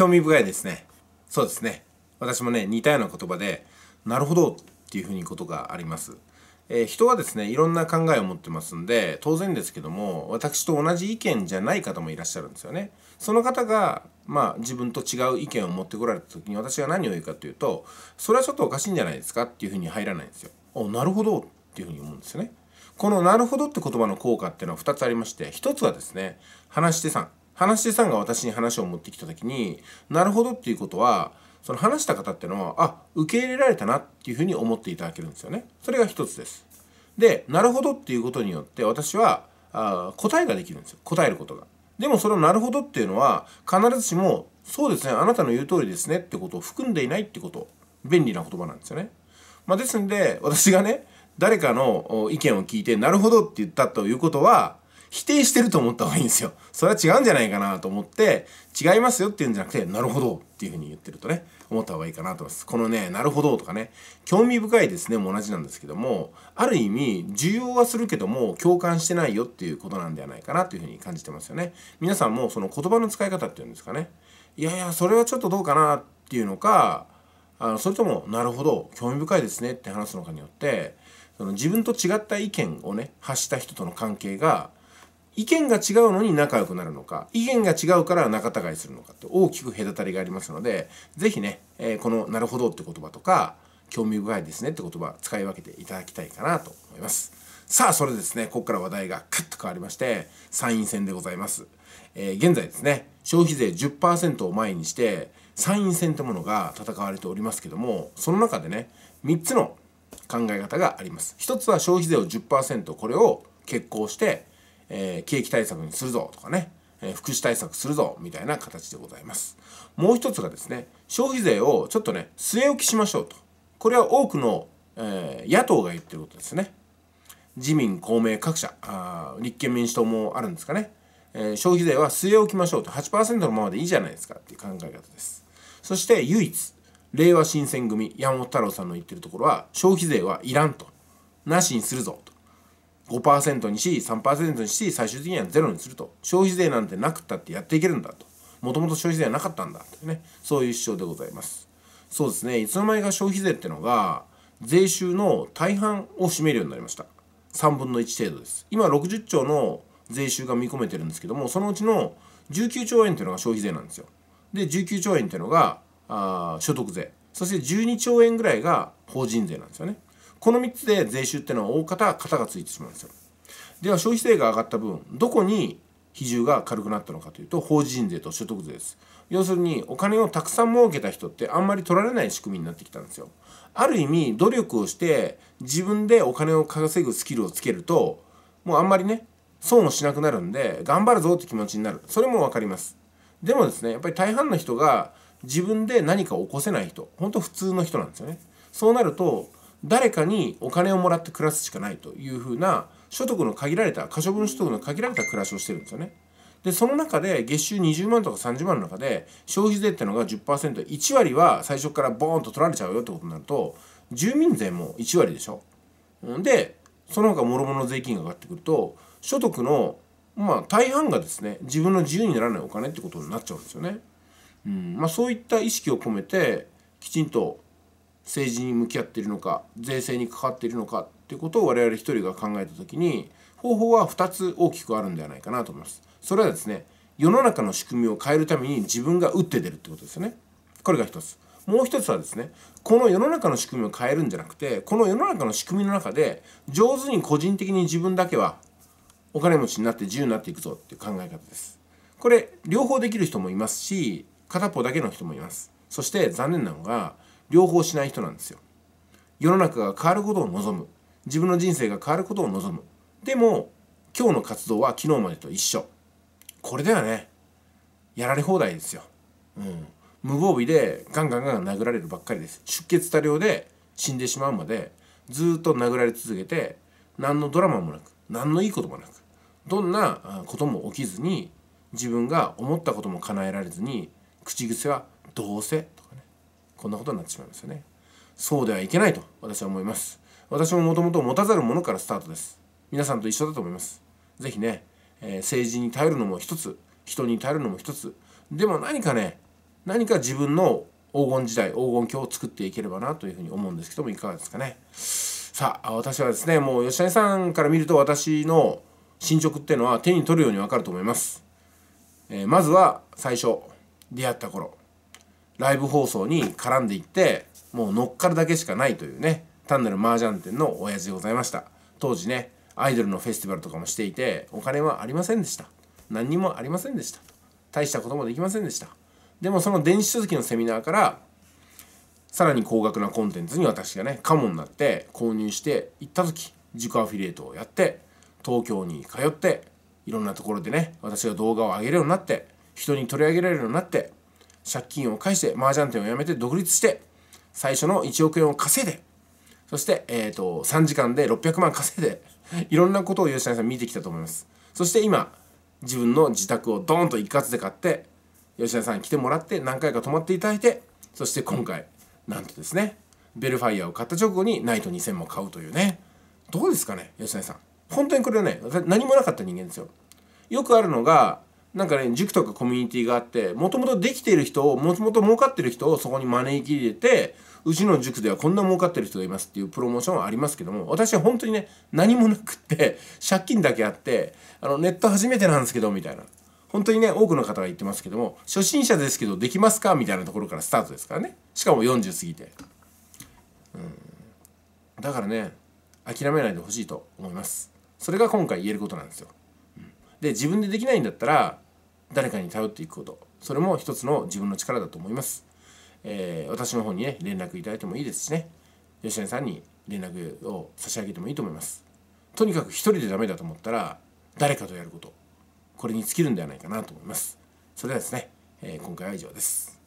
興味深いですね。そうですね。私もね、似たような言葉で、なるほどっていうふうにことがあります。えー、人はですね、いろんな考えを持ってますんで、当然ですけども、私と同じ意見じゃない方もいらっしゃるんですよね。その方が、まあ、自分と違う意見を持ってこられた時に私が何を言うかというと、それはちょっとおかしいんじゃないですかっていうふうに入らないんですよ。お、なるほどっていうふうに思うんですよね。このなるほどって言葉の効果っていうのは2つありまして、1つはですね、話してさん。話し手さんが私に話を持ってきた時になるほどっていうことはその話した方っていうのはあ受け入れられたなっていうふうに思っていただけるんですよね。それが一つです。でなるほどっていうことによって私はあ答えができるんですよ答えることが。でもそのなるほどっていうのは必ずしもそうですねあなたの言う通りですねってことを含んでいないってこと便利な言葉なんですよね。まあ、ですんで私がね誰かの意見を聞いてなるほどって言ったということは否定してると思った方がいいんですよ。それは違うんじゃないかなと思って、違いますよっていうんじゃなくて、なるほどっていうふうに言ってるとね、思った方がいいかなと思います。このね、なるほどとかね、興味深いですねも同じなんですけども、ある意味、需要はするけども、共感してないよっていうことなんではないかなというふうに感じてますよね。皆さんもその言葉の使い方っていうんですかね、いやいや、それはちょっとどうかなっていうのか、あのそれとも、なるほど、興味深いですねって話すのかによって、その自分と違った意見をね、発した人との関係が、意見が違うのに仲良くなるのか意見が違うから仲違いするのかって大きく隔たりがありますので是非ね、えー、この「なるほど」って言葉とか「興味深いですね」って言葉使い分けていただきたいかなと思います。さあそれですねここから話題がカッと変わりまして参院選でございます。えー、現在ですね消費税10%を前にして参院選というものが戦われておりますけどもその中でね3つの考え方があります。1つは消費税を10%これを決行してえー、景気対策にするぞとかね、えー、福祉対策するぞみたいな形でございます。もう一つがですね、消費税をちょっとね、据え置きしましょうと。これは多くの、えー、野党が言ってることですね。自民、公明各社あ、立憲民主党もあるんですかね。えー、消費税は据え置きましょうと8%のままでいいじゃないですかっていう考え方ですそして唯一令和新選組山本太郎さんの言ってるところは消費税はいらんとなしにするぞと5%にし3%にし最終的にはゼロにすると消費税なんてなくったってやっていけるんだともともと消費税はなかったんだってねそういう主張でございますそうですねいつの間にか消費税ってのが税収の大半を占めるようになりました3分の1程度です今60兆の税収が見込めてるんですけどもそのうちの19兆円っていうのが消費税なんですよで19兆円っていうのがあ所得税そして12兆円ぐらいが法人税なんですよねこの3つで税収っていうのは大方型がついてしまうんですよ。では消費税が上がった分どこに比重が軽くなったのかというと法人税と所得税です要するにお金をたくさん儲けた人ってあんまり取られない仕組みになってきたんですよある意味努力をして自分でお金を稼ぐスキルをつけるともうあんまりね損をしなくなるんで頑張るぞって気持ちになるそれも分かりますでもですねやっぱり大半の人が自分で何かを起こせない人ほんと普通の人なんですよねそうなると誰かにお金をもらって暮らすしかないというふうな所得の限られた可処分所得の限られた暮らしをしてるんですよね。でその中で月収20万とか30万の中で消費税ってのが 10%1 割は最初からボーンと取られちゃうよってことになると住民税も1割でしょ。でその他諸々も税金が上がってくると所得のまあ大半がですね自分の自由にならないお金ってことになっちゃうんですよね。うんまあ、そういった意識を込めてきちんと政治に向き合っているのか税制に関わっているのかっていうことを我々一人が考えた時に方法は2つ大きくあるんではないかなと思います。それはですね世の中の仕組みを変えるために自分が打って出るってことですよね。これが一つ。もう一つはですねこの世の中の仕組みを変えるんじゃなくてこの世の中の仕組みの中で上手に個人的に自分だけはお金持ちになって自由になっていくぞっていう考え方です。これ両方できる人もいますし片方だけの人もいます。そして残念なのが両方しない人なんですよ世の中が変わることを望む自分の人生が変わることを望むでも今日の活動は昨日までと一緒これではねやられ放題ですよ、うん、無防備でガンガンガン殴られるばっかりです出血多量で死んでしまうまでずっと殴られ続けて何のドラマもなく何のいいこともなくどんなことも起きずに自分が思ったことも叶えられずに口癖は「どうせ」こんなことになってしまいますよねそうではいけないと私は思います私ももともと持たざるものからスタートです皆さんと一緒だと思います是非ね、えー、政治に頼るのも一つ人に頼るのも一つでも何かね何か自分の黄金時代黄金期を作っていければなというふうに思うんですけどもいかがですかねさあ私はですねもう吉谷さんから見ると私の進捗っていうのは手に取るように分かると思います、えー、まずは最初出会った頃ライブ放送に絡んでいってもう乗っかるだけしかないというね単なる麻雀店の親父でございました当時ねアイドルのフェスティバルとかもしていてお金はありませんでした何にもありませんでした大したこともできませんでしたでもその電子書籍のセミナーからさらに高額なコンテンツに私がねカモになって購入して行った時自己アフィリエイトをやって東京に通っていろんなところでね私が動画を上げるようになって人に取り上げられるようになって借金を返して麻雀店を辞めて独立して最初の1億円を稼いでそして、えーと、3時間で600万稼いでいろんなことを吉谷さん見てきたと思いますそして今自分の自宅をドーンと一括で買って吉田さん来てもらって何回か泊まっていただいてそして今回なんとですねベルファイアを買った直後にナイト2000も買うというねどうですかね吉田さん本当にこれはね何もなかった人間ですよよくあるのがなんかね塾とかコミュニティがあってもともとできている人をもともと儲かってる人をそこに招き入れてうちの塾ではこんな儲かってる人がいますっていうプロモーションはありますけども私は本当にね何もなくって借金だけあってあのネット初めてなんですけどみたいな本当にね多くの方が言ってますけども初心者ですけどできますかみたいなところからスタートですからねしかも40過ぎて、うん、だからね諦めないでほしいと思いますそれが今回言えることなんですよで自分でできないんだったら誰かに頼っていくことそれも一つの自分の力だと思います、えー、私の方にね連絡いただいてもいいですしね吉谷さんに連絡を差し上げてもいいと思いますとにかく一人でダメだと思ったら誰かとやることこれに尽きるんではないかなと思いますそれではですね、えー、今回は以上です